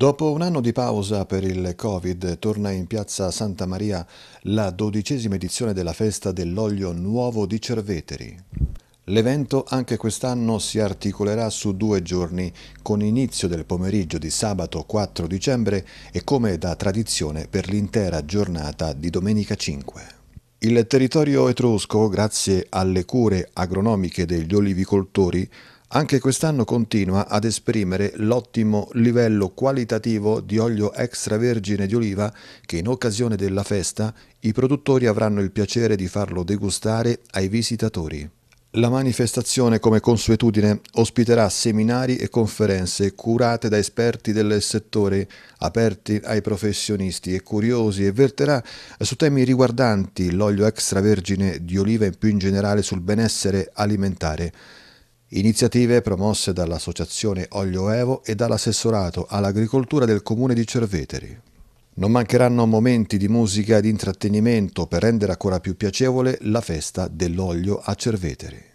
Dopo un anno di pausa per il Covid, torna in piazza Santa Maria la dodicesima edizione della festa dell'olio nuovo di Cerveteri. L'evento anche quest'anno si articolerà su due giorni, con inizio del pomeriggio di sabato 4 dicembre e come da tradizione per l'intera giornata di domenica 5. Il territorio etrusco, grazie alle cure agronomiche degli olivicoltori, anche quest'anno continua ad esprimere l'ottimo livello qualitativo di olio extravergine di oliva che in occasione della festa i produttori avranno il piacere di farlo degustare ai visitatori. La manifestazione, come consuetudine, ospiterà seminari e conferenze curate da esperti del settore, aperti ai professionisti e curiosi, e verterà su temi riguardanti l'olio extravergine di oliva e più in generale sul benessere alimentare. Iniziative promosse dall'Associazione Olio Evo e dall'assessorato all'agricoltura del comune di Cerveteri. Non mancheranno momenti di musica e di intrattenimento per rendere ancora più piacevole la festa dell'olio a Cerveteri.